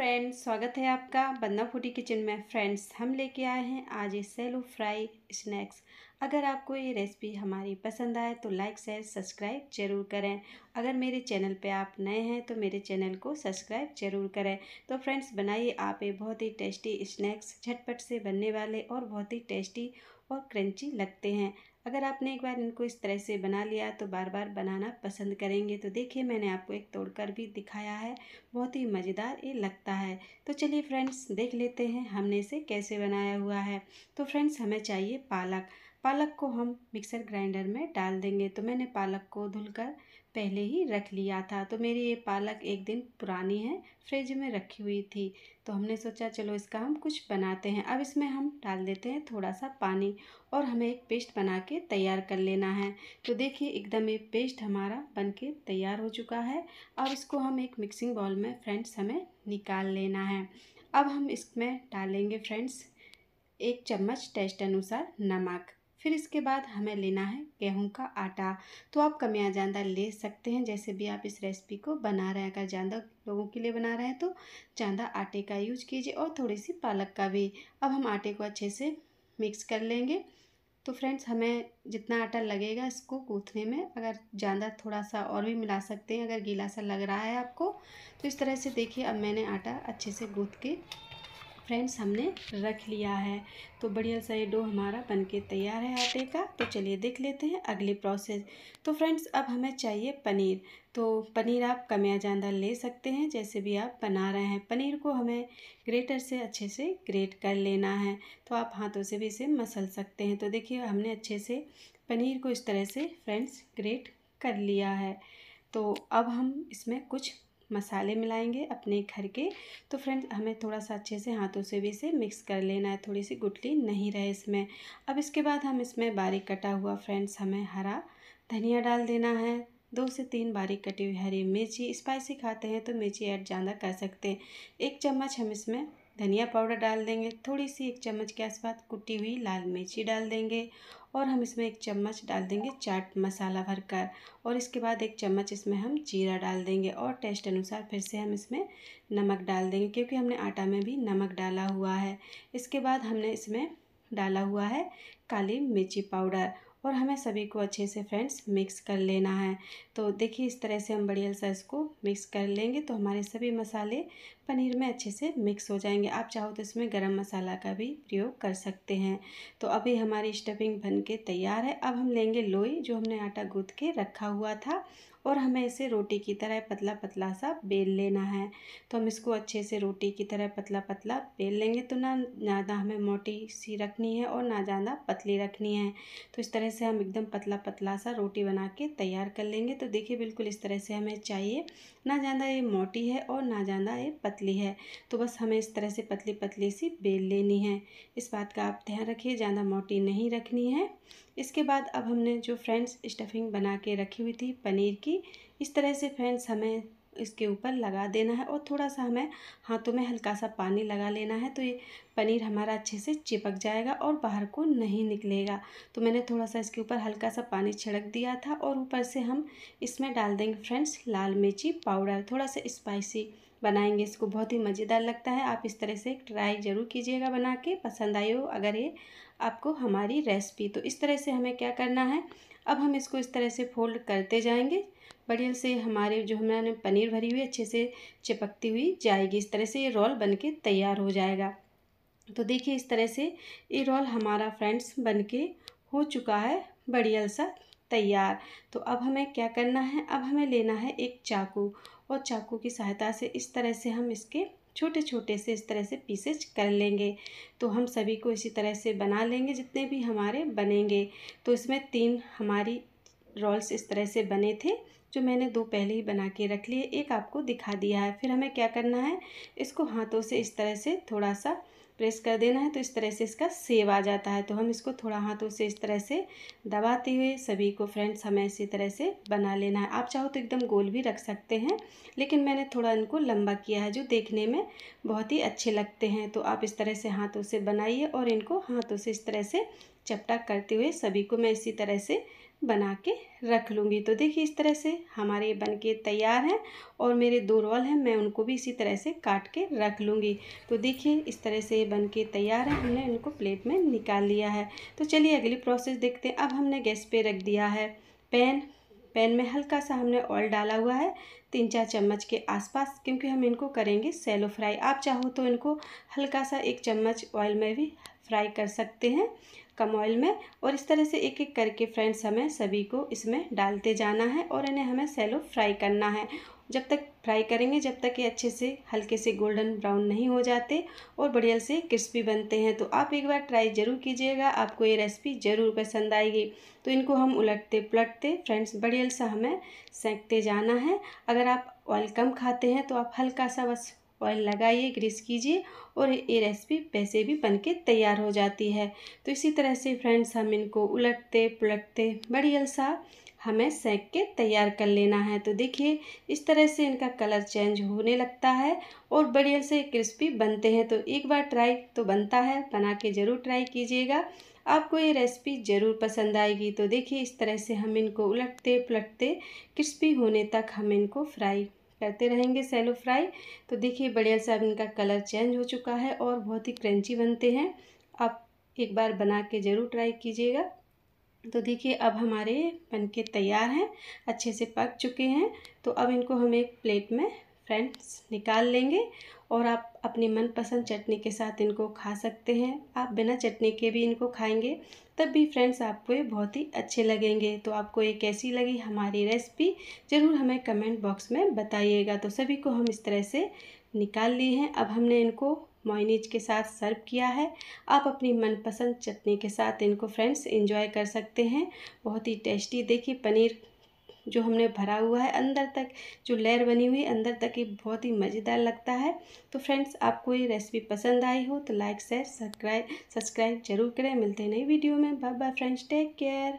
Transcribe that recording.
friends स्वागत है आपका बन्ना फूटी किचन में फ्रेंड्स हम लेके आए हैं आज ये सेलो फ्राई स्नैक्स अगर आपको ये रेसिपी हमारी पसंद आए तो लाइक शेयर सब्सक्राइब जरूर करें अगर मेरे चैनल पे आप नए हैं तो मेरे चैनल को सब्सक्राइब जरूर करें तो फ्रेंड्स बनाइए आप ये बहुत ही टेस्टी स्नैक्स झटपट से बनने वाले और बहुत ही टेस्टी और क्रंची लगते हैं अगर आपने एक बार इनको इस तरह से बना लिया तो बार बार बनाना पसंद करेंगे तो देखिए मैंने आपको एक तोड़कर भी दिखाया है बहुत ही मज़ेदार ये लगता है तो चलिए फ्रेंड्स देख लेते हैं हमने इसे कैसे बनाया हुआ है तो फ्रेंड्स हमें चाहिए पालक पालक को हम मिक्सर ग्राइंडर में डाल देंगे तो मैंने पालक को धुलकर पहले ही रख लिया था तो मेरी ये पालक एक दिन पुरानी है फ्रिज में रखी हुई थी तो हमने सोचा चलो इसका हम कुछ बनाते हैं अब इसमें हम डाल देते हैं थोड़ा सा पानी और हमें एक पेस्ट बना के तैयार कर लेना है तो देखिए एकदम ये पेस्ट हमारा बन के तैयार हो चुका है अब इसको हम एक मिक्सिंग बाउल में फ्रेंड्स हमें निकाल लेना है अब हम इसमें डालेंगे फ्रेंड्स एक चम्मच टेस्ट अनुसार नमक फिर इसके बाद हमें लेना है गेहूं का आटा तो आप कमिया जानदा ले सकते हैं जैसे भी आप इस रेसिपी को बना रहे हैं अगर जानदा लोगों के लिए बना रहे हैं तो जानदा आटे का यूज कीजिए और थोड़ी सी पालक का भी अब हम आटे को अच्छे से मिक्स कर लेंगे तो फ्रेंड्स हमें जितना आटा लगेगा इसको गूँथने में अगर ज़्यादा थोड़ा सा और भी मिला सकते हैं अगर गीला सा लग रहा है आपको तो इस तरह से देखिए अब मैंने आटा अच्छे से गूँथ के फ्रेंड्स हमने रख लिया है तो बढ़िया सा ये डो हमारा बनके तैयार है आटे का तो चलिए देख लेते हैं अगली प्रोसेस तो फ्रेंड्स अब हमें चाहिए पनीर तो पनीर आप कमियाजांदा ले सकते हैं जैसे भी आप बना रहे हैं पनीर को हमें ग्रेटर से अच्छे से ग्रेट कर लेना है तो आप हाथों से भी इसे मसल सकते हैं तो देखिए हमने अच्छे से पनीर को इस तरह से फ्रेंड्स ग्रेट कर लिया है तो अब हम इसमें कुछ मसाले मिलाएंगे अपने घर के तो फ्रेंड्स हमें थोड़ा सा अच्छे से हाथों से भी इसे मिक्स कर लेना है थोड़ी सी गुटली नहीं रहे इसमें अब इसके बाद हम इसमें बारीक कटा हुआ फ्रेंड्स हमें हरा धनिया डाल देना है दो से तीन बारीक कटी हुई हरी मिर्ची स्पाइसी खाते हैं तो मिर्ची ऐड ज़्यादा कर सकते हैं एक चम्मच हम इसमें धनिया पाउडर डाल देंगे थोड़ी सी एक चम्मच के आसपास कुटी हुई लाल मिर्ची डाल देंगे और हम इसमें एक चम्मच डाल देंगे चाट मसाला भरकर और इसके बाद एक चम्मच इसमें हम जीरा डाल देंगे और टेस्ट अनुसार फिर से हम इसमें नमक डाल देंगे क्योंकि हमने आटा में भी नमक डाला हुआ है इसके बाद हमने इसमें डाला हुआ है काली मिर्ची पाउडर और हमें सभी को अच्छे से फ्रेंड्स मिक्स कर लेना है तो देखिए इस तरह से हम बढ़िया सा इसको मिक्स कर लेंगे तो हमारे सभी मसाले पनीर में अच्छे से मिक्स हो जाएंगे आप चाहो तो इसमें गरम मसाला का भी प्रयोग कर सकते हैं तो अभी हमारी स्टफिंग बन के तैयार है अब हम लेंगे लोई जो हमने आटा गूँथ के रखा हुआ था और हमें इसे रोटी की तरह पतला पतला सा बेल लेना है तो हम इसको अच्छे से रोटी की तरह पतला पतला बेल लेंगे तो ना ज़्यादा हमें मोटी सी रखनी है और ना ज़्यादा पतली रखनी है तो इस तरह से हम एकदम पतला पतला सा रोटी बना के तैयार कर लेंगे तो देखिए बिल्कुल इस तरह से हमें चाहिए ना ज़्यादा ये मोटी है और ना ज़्यादा ये पतली है तो बस हमें इस तरह से पतली पतली सी बेल लेनी है इस बात का आप ध्यान रखिए ज़्यादा मोटी नहीं रखनी है इसके बाद अब हमने जो फ्रेंड्स स्टफिंग बना के रखी हुई थी पनीर की इस तरह से फ्रेंड्स हमें इसके ऊपर लगा देना है और थोड़ा सा हमें हाथों में हल्का सा पानी लगा लेना है तो ये पनीर हमारा अच्छे से चिपक जाएगा और बाहर को नहीं निकलेगा तो मैंने थोड़ा सा इसके ऊपर हल्का सा पानी छिड़क दिया था और ऊपर से हम इसमें डाल देंगे फ्रेंड्स लाल मिर्ची पाउडर थोड़ा सा स्पाइसी बनाएंगे इसको बहुत ही मज़ेदार लगता है आप इस तरह से ट्राई ज़रूर कीजिएगा बना के पसंद आई हो अगर ये आपको हमारी रेसिपी तो इस तरह से हमें क्या करना है अब हम इसको इस तरह से फोल्ड करते जाएंगे बढ़िया से हमारे जो हमने पनीर भरी हुई अच्छे से चिपकती हुई जाएगी इस तरह से ये रोल बन के तैयार हो जाएगा तो देखिए इस तरह से ये रोल हमारा फ्रेंड्स बन के हो चुका है बढ़िया सा तैयार तो अब हमें क्या करना है अब हमें लेना है एक चाकू और चाकू की सहायता से इस तरह से हम इसके छोटे छोटे से इस तरह से पीसेज कर लेंगे तो हम सभी को इसी तरह से बना लेंगे जितने भी हमारे बनेंगे तो इसमें तीन हमारी रोल्स इस तरह से बने थे जो मैंने दो पहले ही बना के रख लिए एक आपको दिखा दिया है फिर हमें क्या करना है इसको हाथों से इस तरह से थोड़ा सा प्रेस कर देना है तो इस तरह से इसका सेव आ जाता है तो हम इसको थोड़ा हाथों से इस तरह से दबाते हुए सभी को फ्रेंड्स हमें इसी तरह से बना लेना है आप चाहो तो एकदम गोल भी रख सकते हैं लेकिन मैंने थोड़ा इनको लंबा किया है जो देखने में बहुत ही अच्छे लगते हैं तो आप इस तरह से हाथों से बनाइए और इनको हाथों से इस तरह से चपटा करते हुए सभी को मैं इसी तरह से बना के रख लूँगी तो देखिए इस तरह से हमारे बन के तैयार हैं और मेरे दो रोल हैं मैं उनको भी इसी तरह से काट के रख लूँगी तो देखिए इस तरह से बन के तैयार है हमने इनको प्लेट में निकाल लिया है तो चलिए अगली प्रोसेस देखते हैं अब हमने गैस पे रख दिया है पैन पैन में हल्का सा हमने ऑयल डाला हुआ है तीन चार चम्मच के आसपास क्योंकि हम इनको करेंगे सैलो फ्राई आप चाहो तो इनको हल्का सा एक चम्मच ऑयल में भी फ्राई कर सकते हैं कम ऑयल में और इस तरह से एक एक करके फ्रेंड्स हमें सभी को इसमें डालते जाना है और इन्हें हमें सैलो फ्राई करना है जब तक फ्राई करेंगे जब तक ये अच्छे से हल्के से गोल्डन ब्राउन नहीं हो जाते और बढ़िया से क्रिस्पी बनते हैं तो आप एक बार ट्राई ज़रूर कीजिएगा आपको ये रेसिपी ज़रूर पसंद आएगी तो इनको हम उलटते पलटते फ्रेंड्स बढ़िया सा हमें सेंकते जाना है अगर आप ऑयल कम खाते हैं तो आप हल्का सा बस ऑयल लगाइए ग्रीस कीजिए और ये रेसिपी वैसे भी बन के तैयार हो जाती है तो इसी तरह से फ्रेंड्स हम इनको उलटते पुलटते बढ़िया सा हमें सेक के तैयार कर लेना है तो देखिए इस तरह से इनका कलर चेंज होने लगता है और बढ़िया से क्रिस्पी बनते हैं तो एक बार ट्राई तो बनता है बना के ज़रूर ट्राई कीजिएगा आपको ये रेसिपी ज़रूर पसंद आएगी तो देखिए इस तरह से हम इनको उलटते पलटते क्रिस्पी होने तक हम इनको फ्राई करते रहेंगे सैलो फ्राई तो देखिए बढ़िया सा अब इनका कलर चेंज हो चुका है और बहुत ही क्रंची बनते हैं आप एक बार बना के ज़रूर ट्राई कीजिएगा तो देखिए अब हमारे बनके तैयार हैं अच्छे से पक चुके हैं तो अब इनको हम एक प्लेट में फ्रेंड्स निकाल लेंगे और आप अपनी मनपसंद चटनी के साथ इनको खा सकते हैं आप बिना चटनी के भी इनको खाएंगे तब भी फ्रेंड्स आपको ये बहुत ही अच्छे लगेंगे तो आपको ये कैसी लगी हमारी रेसिपी ज़रूर हमें कमेंट बॉक्स में बताइएगा तो सभी को हम इस तरह से निकाल लिए हैं अब हमने इनको मोइनीज के साथ सर्व किया है आप अपनी मनपसंद चटनी के साथ इनको फ्रेंड्स इंजॉय कर सकते हैं बहुत ही टेस्टी देखिए पनीर जो हमने भरा हुआ है अंदर तक जो लेयर बनी हुई है अंदर तक ये बहुत ही मज़ेदार लगता है तो फ्रेंड्स आपको ये रेसिपी पसंद आई हो तो लाइक शेयर सब्सक्राइब सब्सक्राइब जरूर करें मिलते हैं नई वीडियो में bye bye friends take care